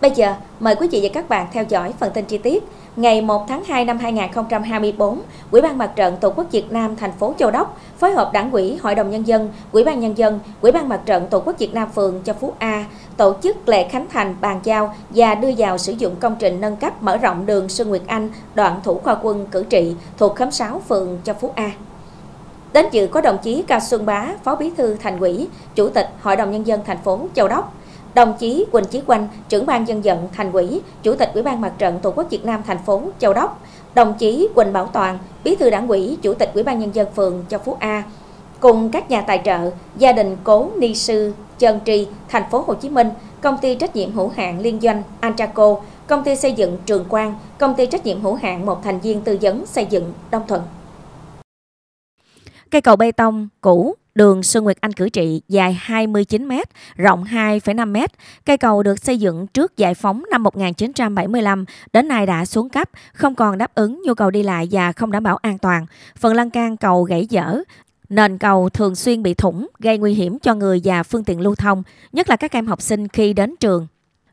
Bây giờ, mời quý vị và các bạn theo dõi phần tin chi tiết. Ngày 1 tháng 2 năm 2024, Ủy ban Mặt trận Tổ quốc Việt Nam thành phố Châu Đốc phối hợp Đảng ủy, Hội đồng nhân dân, Ủy ban nhân dân, Ủy ban Mặt trận Tổ quốc Việt Nam phường Châu Phú A tổ chức lễ khánh thành bàn giao và đưa vào sử dụng công trình nâng cấp mở rộng đường Sơn Nguyệt Anh, đoạn Thủ Khoa Quân Cử Trị thuộc khóm 6 phường Châu Phú A. Đến dự có đồng chí Cao Xuân Bá, Phó Bí thư Thành ủy, Chủ tịch Hội đồng nhân dân thành phố Châu Đốc, Đồng chí Quỳnh Chí Quanh, trưởng ban dân vận thành ủy, chủ tịch Ủy ban Mặt trận Tổ quốc Việt Nam thành phố Châu Đốc, đồng chí Quỳnh Bảo Toàn, bí thư đảng ủy, chủ tịch Ủy ban nhân dân phường Châu Phú A, cùng các nhà tài trợ, gia đình cố ni sư Trần Trì, thành phố Hồ Chí Minh, công ty trách nhiệm hữu hạn liên doanh Antraco, công ty xây dựng Trường Quang, công ty trách nhiệm hữu hạn một thành viên tư vấn xây dựng Đông Thuận. Cây cầu bê tông cũ đường Xuân Nguyệt Anh Cử Trị dài 29m, rộng 2,5m. Cây cầu được xây dựng trước giải phóng năm 1975, đến nay đã xuống cấp, không còn đáp ứng nhu cầu đi lại và không đảm bảo an toàn. Phần lan can cầu gãy dở, Nền cầu thường xuyên bị thủng, gây nguy hiểm cho người và phương tiện lưu thông, nhất là các em học sinh khi đến trường.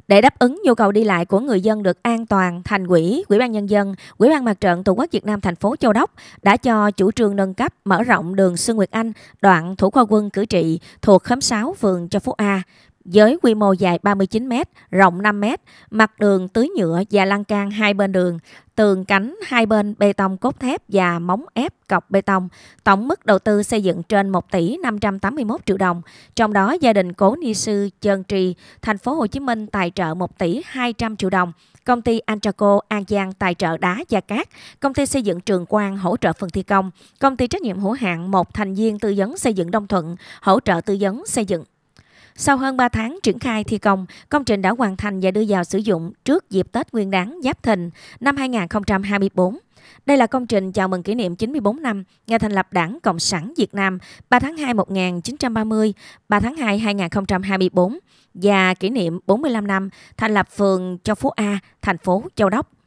Để đáp ứng nhu cầu đi lại của người dân được an toàn, Thành quỹ, quỹ ban nhân dân, quỹ ban Mặt trận Tổ quốc Việt Nam thành phố Châu Đốc đã cho chủ trương nâng cấp mở rộng đường Sư Nguyệt Anh, đoạn Thủ khoa quân Cử Trị thuộc khóm 6 phường Châu Phú A với quy mô dài 39 m, rộng 5 m, mặt đường tưới nhựa và lan can hai bên đường, tường cánh hai bên bê tông cốt thép và móng ép cọc bê tông. Tổng mức đầu tư xây dựng trên 1 tỷ 581 triệu đồng, trong đó gia đình Cố Ni Sư Trơn Trì, thành phố Hồ Chí Minh tài trợ 1 tỷ 200 triệu đồng, công ty Antraco An Giang tài trợ đá và cát, công ty xây dựng Trường Quang hỗ trợ phần thi công, công ty trách nhiệm hữu hạn một thành viên tư vấn xây dựng Đông Thuận hỗ trợ tư vấn xây dựng. Sau hơn 3 tháng triển khai thi công, công trình đã hoàn thành và đưa vào sử dụng trước dịp Tết Nguyên đán Giáp Thìn năm 2024. Đây là công trình chào mừng kỷ niệm 94 năm ngày thành lập Đảng Cộng sản Việt Nam 3 tháng 2 1930, 3 tháng 2 2024 và kỷ niệm 45 năm thành lập phường Châu Phú A, thành phố Châu Đốc.